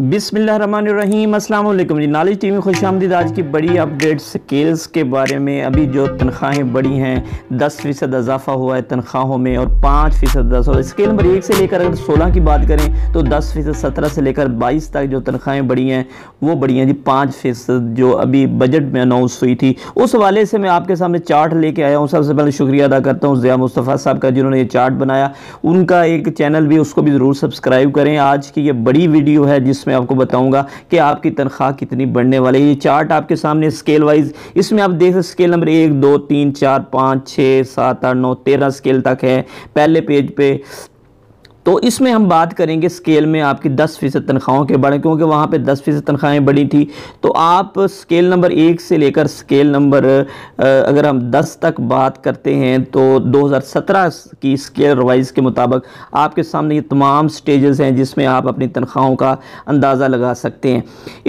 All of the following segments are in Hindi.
बिसमीम अल्लाम जी नॉलेज टी वी खुश आमदीद आज की बड़ी अपडेट स्केल्स के बारे में अभी जो तनख्वाहें बढ़ी हैं दस फ़ीसद इजाफा हुआ है तनख्वाहों में और पाँच फ़ीसद इजाफा स्केल नंबर एक से लेकर अगर सोलह की बात करें तो दस फ़ीसद सत्रह से लेकर बाईस तक जो तनख्वाहें बढ़ी हैं वो बढ़ी हैं जी पाँच फ़ीसद जो अभी बजट में अनाउंस हुई थी उस हवाले से मैं आपके सामने चार्ट लेके आया हूँ सबसे पहले शुक्रिया अदा करता हूँ ज़िया मुस्तफ़ा साहब का जिन्होंने ये चार्ट बनाया उनका एक चैनल भी उसको भी ज़रूर सब्सक्राइब करें आज की ये बड़ी वीडियो है जिस इसमें आपको बताऊंगा कि आपकी तनख्वाह कितनी बढ़ने वाली है ये चार्ट आपके सामने स्केल वाइज इसमें आप देख सकते स्केल नंबर एक दो तीन चार पाँच छः सात आठ नौ तेरह स्केल तक है पहले पेज पे तो इसमें हम बात करेंगे स्केल में आपकी दस फ़ीसद तनख्वाहों के बढ़े क्योंकि वहाँ पे दस फ़ीसद तनख्वाहें बढ़ी थी तो आप स्केल नंबर एक से लेकर स्केल नंबर अगर हम दस तक बात करते हैं तो 2017 की स्केल रिवाइज़ के मुताबिक आपके सामने ये तमाम स्टेजेस हैं जिसमें आप अपनी तनख्वाहों का अंदाज़ा लगा सकते हैं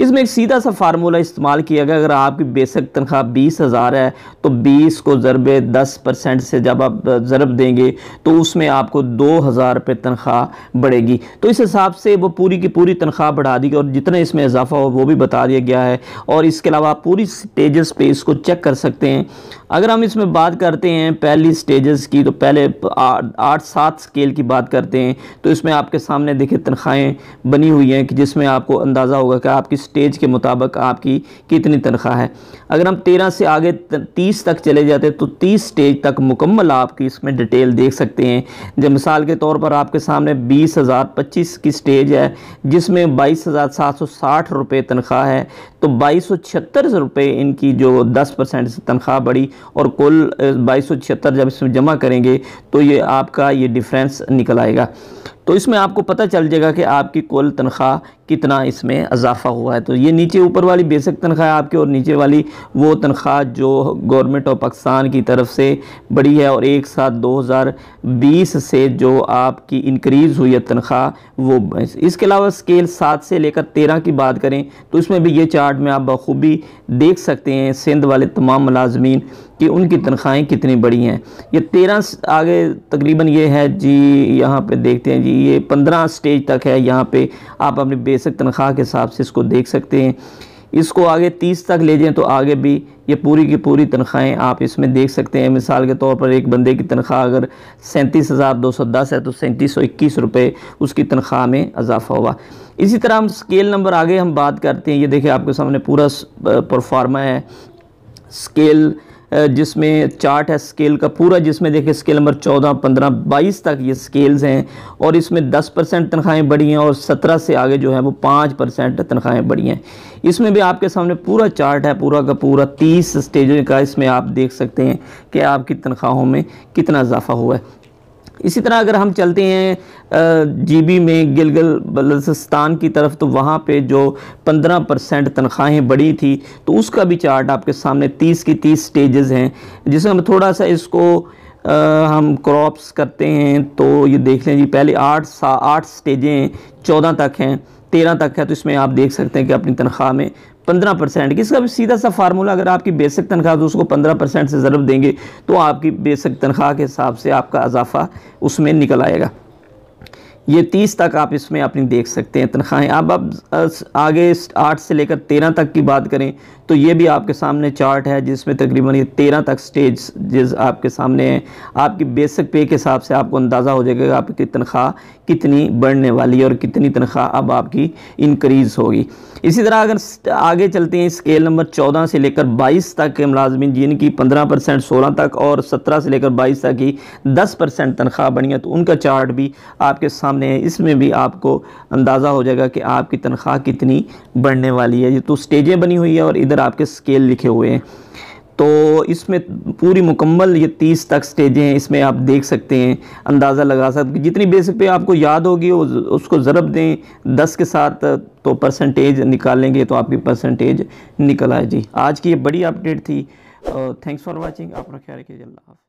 इसमें एक सीधा सा फार्मूला इस्तेमाल किया गया अगर आपकी बेसिक तनख्वाह बीस हज़ार है तो बीस को ज़रब दस परसेंट से जब आप ज़रब देंगे तो उसमें आपको दो हज़ार रुपये तनख्वाह तनख्वाह बढ़ेगी तो इस हिसाब से वो पूरी की पूरी तनख्वाह बढ़ा दी गई और जितना इसमें इजाफा हो वो भी बता दिया गया है और इसके अलावा आप पूरी स्टेजेस पे इसको चेक कर सकते हैं अगर हम इसमें बात करते हैं पहली स्टेजेस की तो पहले आठ सात स्केल की बात करते हैं तो इसमें आपके सामने देखिए तनख्वाहें बनी हुई हैं कि जिसमें आपको अंदाज़ा होगा कि आपकी स्टेज के मुताबिक आपकी कितनी तनख्वाह है अगर हम तेरह से आगे तीस तक चले जाते तो तीस स्टेज तक मुकम्मल आपकी इसमें डिटेल देख सकते हैं जब मिसाल के तौर पर आपके सामने सामने बीस हज़ार पच्चीस की स्टेज है जिसमें बाईस हज़ार सात सौ साठ रुपये तनख्वाह है तो बाईस सौ छिहत्तर रुपये इनकी जो दस परसेंट से तनख्वाह बढ़ी और कुल बाईस सौ छिहत्तर जब इसमें जमा करेंगे तो ये आपका ये डिफरेंस निकल आएगा तो इसमें आपको पता चल जाएगा कि आपकी कुल तनख्वाह कितना इसमें इजाफ़ा हुआ है तो ये नीचे ऊपर वाली बेसिक तनख्वाह आपकी और नीचे वाली वो तनख्वाह जो गवर्नमेंट ऑफ पाकिस्तान की तरफ से बढ़ी है और एक साथ 2020 से जो आपकी इंक्रीज़ हुई है तनख्वाह वो इसके अलावा स्केल सात से लेकर तेरह की बात करें तो इसमें भी ये चार्ट में आप बखूबी देख सकते हैं सिंध वाले तमाम मुलाजमीन कि उनकी तनख्वाहें कितनी बड़ी हैं ये तेरह आगे तकरीबन ये है जी यहाँ पे देखते हैं जी ये पंद्रह स्टेज तक है यहाँ पे आप अपनी बेसिक तनख्वाह के हिसाब से इसको देख सकते हैं इसको आगे तीस तक ले जाएँ तो आगे भी ये पूरी की पूरी तनख्वाहें आप इसमें देख सकते हैं मिसाल के तौर पर एक बंदे की तनख्वाह अगर सैंतीस हज़ार दो सौ दस है तो सैंतीस सौ इक्कीस रुपये उसकी तनख्वाह में इजाफा हुआ इसी तरह हम स्केल नंबर आगे हम बात करते हैं ये देखिए आपके सामने पूरा परफार्मा है स्केल जिसमें चार्ट है स्केल का पूरा जिसमें देखिए स्केल नंबर चौदह पंद्रह बाईस तक ये स्केल्स हैं और इसमें दस परसेंट तनख्वाहें बढ़ी हैं और सत्रह से आगे जो है वो पाँच परसेंट तनख्वाहें बढ़ी हैं इसमें भी आपके सामने पूरा चार्ट है पूरा का पूरा तीस स्टेजों का इसमें आप देख सकते हैं कि आपकी तनख्वाहों में कितना इजाफा हुआ है इसी तरह अगर हम चलते हैं जीबी में गिलगल बलोचिस्तान की तरफ तो वहाँ पे जो 15 परसेंट तनख्वाहें बढ़ी थी तो उसका भी चार्ट आपके सामने 30 की 30 स्टेजेस हैं जिसमें हम थोड़ा सा इसको आ, हम क्रॉप्स करते हैं तो ये देख लें जी पहले आठ सा आठ स्टेजें चौदह तक हैं तेरह तक है तो इसमें आप देख सकते हैं कि अपनी तनख्वाह में पंद्रह परसेंट किसका इसका सीधा सा फार्मूला अगर आपकी बेसिक तनख्वाह तो उसको पंद्रह परसेंट से ज़रूर देंगे तो आपकी बेसिक तनख्वाह के हिसाब से आपका इजाफा उसमें निकल आएगा ये तीस तक आप इसमें अपनी देख सकते हैं तनख्वाहें अब अब आगे आठ से लेकर तेरह तक की बात करें तो ये भी आपके सामने चार्ट है जिसमें तकरीबन ये तेरह तक स्टेज जिस आपके सामने हैं आपकी बेसिक पे के हिसाब से आपको अंदाज़ा हो जाएगा आपकी तनख्वाह कितनी बढ़ने वाली है और कितनी तनख्वाह अब आपकी इंक्रीज़ होगी इसी तरह अगर आगे चलते हैं स्केल नंबर चौदह से लेकर बाईस तक के मुलाजमिन जिनकी पंद्रह परसेंट सोलह तक और सत्रह से लेकर बाईस तक की दस परसेंट तनख्वाह बनी है तो उनका चार्ट भी आपके सामने सामने है इसमें भी आपको अंदाज़ा हो जाएगा कि आपकी तनख्वाह कितनी बढ़ने वाली है ये तो स्टेजें बनी हुई है और इधर आपके स्केल लिखे हुए हैं तो इसमें पूरी मुकम्मल ये तीस तक स्टेजें हैं इसमें आप देख सकते हैं अंदाज़ा लगा सकते जितनी बेसिक पे आपको याद होगी उसको ज़रब दें दस के साथ तो परसेंटेज निकालेंगे तो आपकी परसेंटेज निकल आए जी आज की ये बड़ी अपडेट थी थैंक्स फॉर वॉचिंग आप ख्याल रखिए अल्लाह